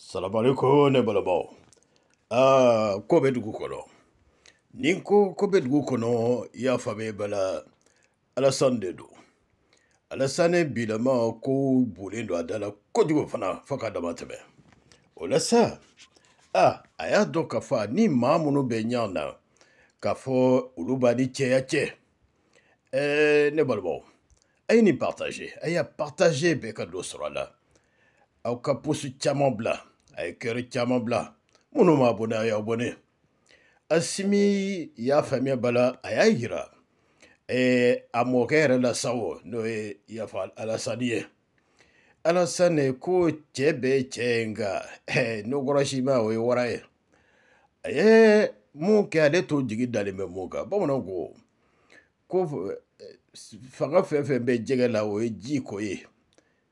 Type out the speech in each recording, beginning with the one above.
salamualeykum ne balimaw aa ah, ko bɛ dugu kɔnɔ ni n ko ko bɛ dugu kɔnɔ i y'a faamuya bala alasani de don alasani bilama ko bolen don a da la kojugu fana ah, fo eh, k'a dama tɛmɛ o la sa a a y'a dɔn k'a fɔ ni maa minnu bɛ ɲɔgɔn na k'a fɔ olu b'a ni cɛya cɛ ɛɛ ne balimaw a ye nin partage a y'a partage bɛɛ ka dɔ sɔrɔ a la. aw ka posi caman bila a ye kɛri caman bila minnu ma abone a y'aw bone asimi y'a faamuya bala a y'a yira e, a mɔkɛ yɛrɛ la sawo n'o ye yafa alasani ye alasani ko cɛ bɛɛ ye cɛ ye nka n'o kɔrɔsima o ye wara ye a ye mun kɛ ale t'o jigi dalen bɛ mun kan bamananw ko ko eh, fanga fɛn fɛn bɛ jɛgɛ la o ye ji ko ye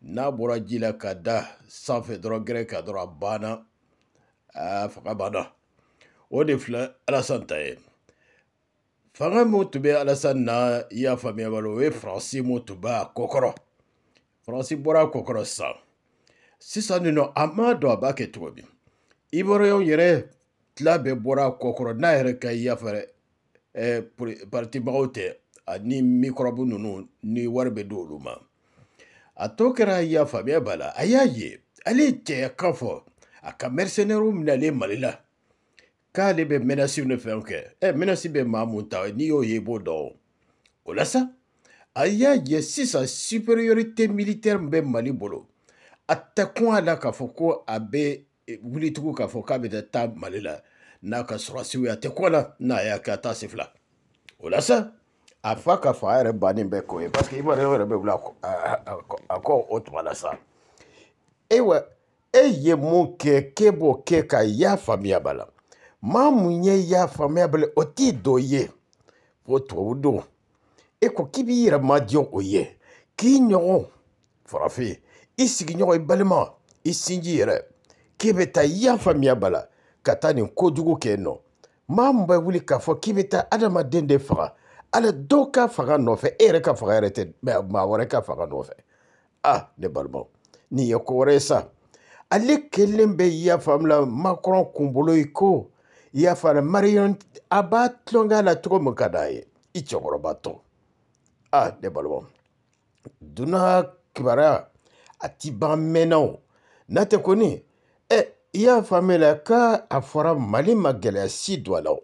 n'a bɔra ji la ka da sanfɛ dɔrɔn gɛrɛ ka dɔrɔn a banna a fanga banna o de filɛ alasan ta ye fanga min tun bɛ alasan na i y'a faamuya balo o ye faransi min tun b'a kɔkɔrɔ faransi bɔra a kɔkɔrɔ sisan sisan nin nɔ a ma dɔn a b'a kɛ cogo min ivoiriyɛnw yɛrɛ tila bɛɛ bɔra a kɔkɔrɔ n'a yɛrɛ ka i y'a fɛ ɛɛ paritibagaw tɛ ani mikɔrɔbu ninnu ni wari bɛ di olu ma a to kɛra y'a faamuya b'a la a y'a ye ale ye cɛya kan fɔ a ka mɛrisɛnɛriw minɛlen mali la k'ale bɛ mɛnasiw ni fɛnw kɛ ɛ mɛnasi bɛ maa mun ta n'i y'o ye i b'o dɔn o la sa a y'a ye sisan superiorite militɛri min bɛ mali bolo a tɛ kun a la k'a fɔ ko a bɛ e, wulitugu k'a fɔ k'a bɛ taa mali la n'a ka sɔrɔsiw ye a tɛ kun a la n'a y'a kɛ a t'a se fila o la sa a fa ka fa yɛrɛ bannen bɛɛ k'o ye parce que ivoirien yɛrɛ bɛ wuli a kɔ o tuma la sa e wa e ye mun kɛ k'e b'o kɛ ka y'a faamuya ba la maa mun ye y'a faamuya ba la o t'i dɔ ye o tubabu don e ko k'i b'i yɛrɛ madiya o ye k'i ɲɔgɔn farafin i sigiɲɔgɔn i balima i sinji yɛrɛ k'i bɛ taa y'a faamuya ba la ka taa nin kojugu kɛ yen nɔ maa mun bɛ wuli k'a fɔ k'i bɛ taa adamaden de faga hali dɔw ka fanga nɔfɛ e yɛrɛ ka fanga yɛrɛ tɛ maa wɛrɛ ka fanga nɔfɛ ah ne balimaw nin ye ko wɛrɛ ye sa ale kelen bɛ yafa la makɔrɔn kunkolo i ko yafa la mariyɔn a b'a tulonkɛ la cogo min ka d'a ye i cɛkɔrɔba tɔ ah ne balimaw dunan kibaruya a ti ban mɛnna o n'a tɛ kɔni ɛ i y'a faamuya la k'a fɔra mali ma gɛlɛya si don a la o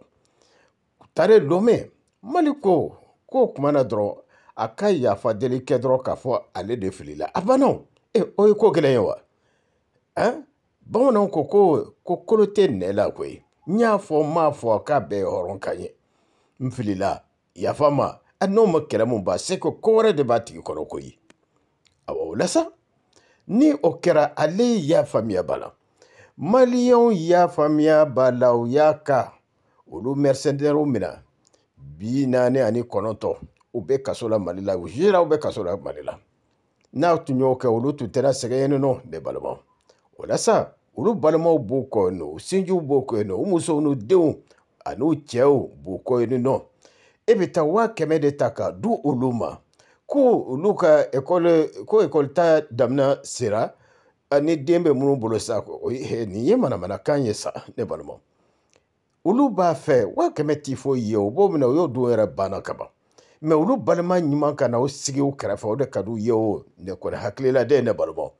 tare lome mali ko ko kumana dɔrɔn a ka yafa deli kɛ dɔrɔn k'a fɔ ale de filila a banna e o ye ko gɛlɛn ye wa hein? bamananw ko ko ko kolo tɛ nɛ la koyi n y'a fɔ n m'a fɔ k'a bɛɛ ye hɔrɔn kan ye n filila yafa ma hali n'o ma kɛlɛ mun ba se ko ko wɛrɛ de b'a tigi kɔnɔ koyi awɔ o la sa ni o kɛra ale y'a faamuya ba la maliyɛnw y'a faamuya ba la u y'a ka olu mɛrisɛndɛrɛw minɛ bi naani ani kɔnɔntɔn u bɛ kaso la mali la zera u bɛ kaso la mali la n'a tun y'o kɛ olu tun tɛna sɛgɛn yen nɔ ne balimaw o la sa olu balimaw b'u kɔ yen nɔ u sinjiw b'u kɔ yen nɔ u musow n'u denw ani u cɛw b'u kɔ yen nɔ e bɛ taa waa kɛmɛ de ta ka di olu ma ko olu ka ekɔli ko ekɔli ta damina sera ni den bɛ minnu bolo sa nin ye manamanakan ye sa ne balimaw olu b'a fɛ wa kɛmɛ t'i foyi ye o b'o minɛ o y'o don yɛrɛ banna ka ban mɛ olu balima ɲuman ka na o sigi u kɛrɛfɛ o de ka di u ye o ne kɔni hakilila de ye ne balimaw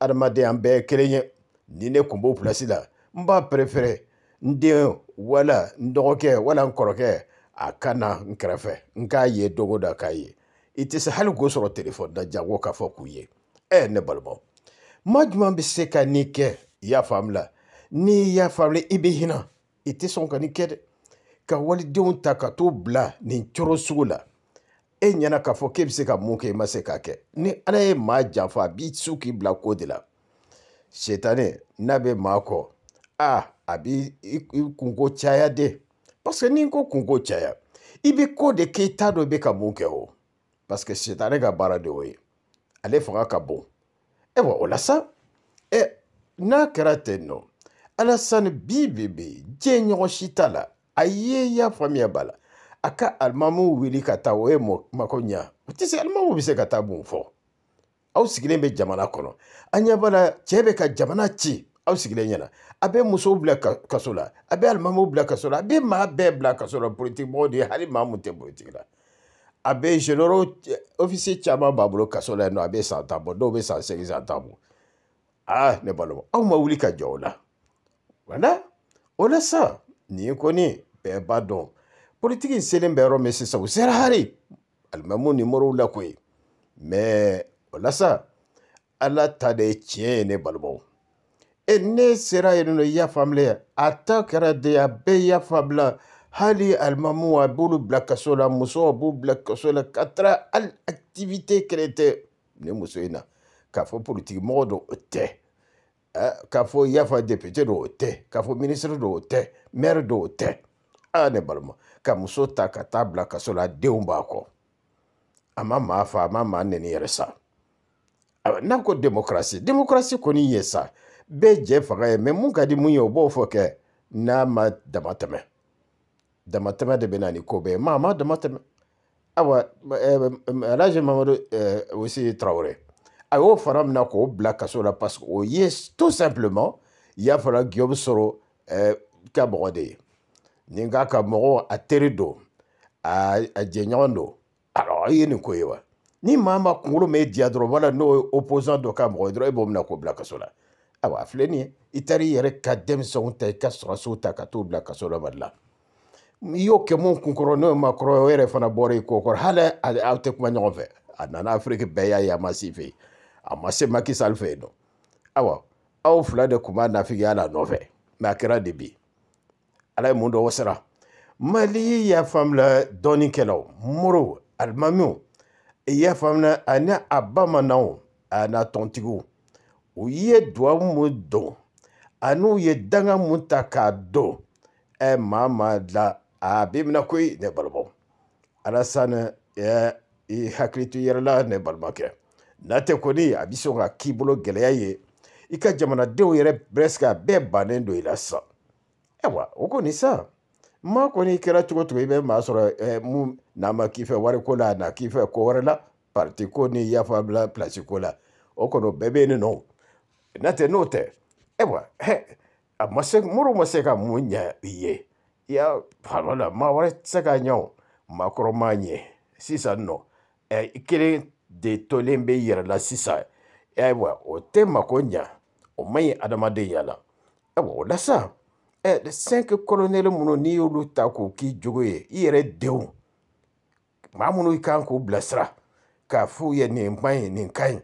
adamadenya an bɛɛ ye kelen ye ni ne kun b'o pilasi la n b'a perefere n den wala n dɔgɔkɛ wala n kɔrɔkɛ a ka na n kɛrɛfɛ n k'a ye dogo da k'a ye i tɛ se hali k'o sɔrɔ telefɔni na jago k'a fɔ k'u ye ɛ ne balimaw maa jumɛn bɛ se ka nin kɛ i y'a faamu la n'i y'a faamu i bɛ hinɛ i tɛ sɔn ka nin kɛ dɛ ka walidenw ta ka t'o bila nin coro sugu la e ɲɛna k'a fɔ k'e bɛ se ka mun kɛ i ma se k'a kɛ ni ala ye maa janfa a b'i su k'i bila ko de la setane n'a bɛ maa kɔ a a b'i kunko caya de parce que ni ko kunko caya i bɛ ko de k'i t'a dɔn i bɛ ka mun kɛ o parce que setane ka baara de y'o ye ale fanga ka bon ayiwa o la sa ɛ n'a kɛra ten nɔ alasani bibi bɛ diɲɛ ɲɔgɔn si t'a la a ye y'a faamuya b'a la a ka alimamuw wuli ka taa o ye eh, mako ɲa o tɛ se alimamuw bɛ se ka taa mun fɔ aw sigilen bɛ jamana kɔnɔ an ɲɛ b'a la cɛ bɛ ka jamana ci aw sigilen ɲɛna a bɛ musow bila kaso la a bɛ alimamuw bila kaso la a bɛ maa bɛɛ bila kaso la politikimɔgɔw de ye hali maa mun tɛ politiki la a bɛ jenero eh, ofisi caman b'a bolo kaso la yen nɔ a bɛ san tan bɔ dɔw bɛ san segin san tan bɔ aa ah, ne balima aw ma wuli ka jɔ o la. Voilà. O la sa, nin ye kɔni bɛɛ b'a dɔn. Politiki in selen bɛ yɔrɔ min sisan u sera hali alimamiw nimorow la koyi. Mais o la sa, ala ta de ye tiɲɛ ye ne balimaw. E ne sera yen nɔ i y'a faamu dɛ a ta kɛra de a bɛɛ y'a faamu hali alimamu a b'olu bila kaso la muso a b'u bila kaso la ka taga hali activité kelen tɛ nin muso in na k'a fɔ politigimɔgɔ don o tɛ. k'a fɔ i y'a fɔ député do tɛ k'a fɔ ministre do tɛ maire do tɛ aa ne balima ka muso ta ka taa bila kaso la denw b'a kɔ a ma maa fa a ma maa nɛni yɛrɛ sa n'a ko démocratie démocratie kɔni ye sa bɛɛ jɛ fanga ye mɛ mun ka di mun ye o b'o fɔ kɛ n'a ma dama tɛmɛ dama tɛmɛ de bɛ na ni ko bɛɛ ye maa ma dama tɛmɛ awa alhaji eh, eh, eh, mamadu osi tarawele a y'o fana mina k'o bila kaso la parce que o ye tout simplement y'a fɔra guillaume sɔrɔ ɛɛ euh, ka mɔgɔ de ye nin k'a ka mɔgɔ a teri don a a jɛɲɔgɔn don alors i ye nin ko ye wa ni maa ma kunkolo m'e diya dɔrɔn wala n'o ye opposant dɔ ka mɔgɔ ye dɔrɔn e b'o mina k'o bila kaso la ayiwa a filɛ nin ye i taar'i yɛrɛ ka denmisɛnw ta i ka sɔrɔsiw ta ka t'u bila kaso la mali la i y'o kɛ mun kun kɔrɔ n'o ye makɔrɔ o yɛrɛ fana bɔra i kɔ kɔrɔ hali aw tɛ kuma ɲɔgɔn fɛ a nana afiriki bɛɛ y'a ye a ma si fɛ yen ma se makisal fɛ yen nɔ awa aw fila de kun b'a nafigiya la nɔfɛ mɛ a kɛra de bi ala ye mun dɔ wasara mali y'a faamula dɔɔnikɛlaw moro alimamiw y'a faamuna ani a bamanaw a n'a tɔntigiw u ye duwa mun don an'u ye danga mun ta k'a don ɛ e maa maa la a bɛ mina koyi ne balimaw alasani ɛ e, i hakili to i yɛrɛ la ne balimakɛ n'a tɛ kɔni a bɛ sɔn ka k'i bolo gɛlɛya ye i ka jamanadenw yɛrɛ presque a bɛɛ bannen don i la sisan ayiwa o kɔni sa maa kɔni i kɛra cogo cogo i bɛ maa sɔrɔ ɛɛ mun n'a ma k'i fɛ wariko la a na k'i fɛ ko wɛrɛ la parti ko ni yafa bila pilasi ko la o kɔni o bɛɛ bɛ yen nɔ n'a tɛ n'o tɛ ayiwa hɛ a ma se muru ma se ka mun ɲɛ i ye i y'a faamu la maa wɛrɛ tɛ se k'a ɲɛ o maakɔrɔ m'a ɲɛ sisan nɔ ɛɛ kelen de tolen bɛ yɛrɛ la sisan e ayiwa o tɛ mako ɲa o man ɲi adamadenya la ayiwa e o la sa ɛ cinq colonel minnu n'i y'olu ta k'u k'i jogo ye i yɛrɛ denw maa minnu kan k'u bilasira k'a f'u ye nin man ɲi nin ka ɲi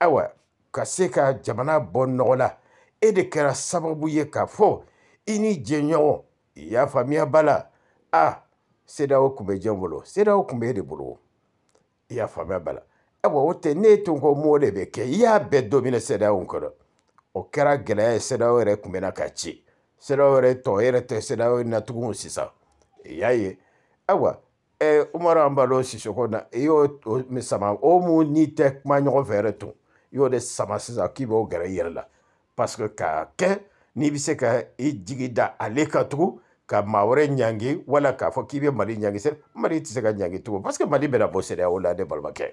ayiwa e ka se ka jamana bɔ nɔgɔ la e de kɛra sababu ye k'a fɔ i ni jɛɲɔgɔn i y'a faamuya ba la a sedaw tun bɛ jɛn bolo sedaw tun bɛ e de bolo i y'a faamuya ba la ayiwa o tɛ ne tun ko mo de bɛ kɛ i y'a bɛɛ don min na sɛdaw kɔnɔ o kɛra gɛlɛya ye sɛdaw yɛrɛ tun bɛ na ka ci sɛdaw yɛrɛ tɔ yɛrɛ tɛ sɛdaw na tugun sisan i y'a ye ayiwa ɛɛ umaru anbalo sisoko na i y'o sama o mun n'i tɛ kuma ɲɔgɔn fɛ yɛrɛ tun i y'o de sama sisan k'i b'o gɛrɛ i yɛrɛ la parce que k'a kɛ n'i bɛ se ka i jigi da ale kan tugun ka maa wɛrɛ ɲangi wala k'a fɔ k'i bɛ mali ɲangi sɛ mali tɛ se ka ɲangi tugun parce que mali bɛna bɔ sɛnɛ o la ne balimakɛ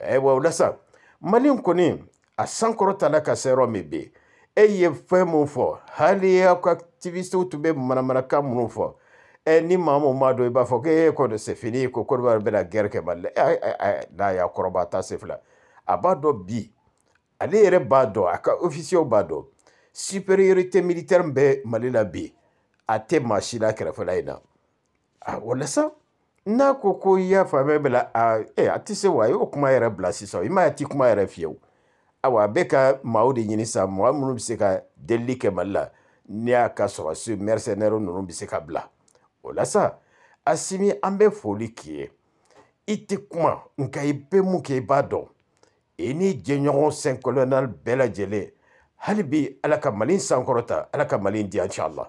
ɛwɔ o la sa mali kɔni a sankɔrɔta la ka se yɔrɔ min bi e ye fɛn mun fɔ hali aw ka activistew tun bɛ manamanakan minnu fɔ ɛ ni maa mun m'a dɔn i b'a fɔ k'e kɔni c'est fini ko kɔnɔbara bɛ na guerre kɛ mali la n'a y'a kɔrɔba ta se fila a b'a dɔn bi ale yɛrɛ b'a dɔn a ka officier b'a dɔn supériorité militaire bɛ mali la bi a tɛ maa si la kɛrɛfɛla in na a walasa. n'a ko ko i y'a faamuya bɛ la a ɛ e, a tɛ se wa a y'o kuma yɛrɛ bila sisan i m'a ye a ti kuma yɛrɛ fiyewu awa a bɛ ka maaw de ɲini sisan maa minnu bɛ se ka delili kɛ mali la n'i y'a ka sɔrɔsi mercenaire ninnu bɛ se ka bila o la sa asimi an bɛ foli k'i ye i tɛ kuma nka i bɛ mun kɛ i b'a dɔn i n'i jɛɲɔgɔn sen colonel bɛɛ lajɛlen hali bi ala ka mali sankɔrɔta ala ka mali di yan inshallah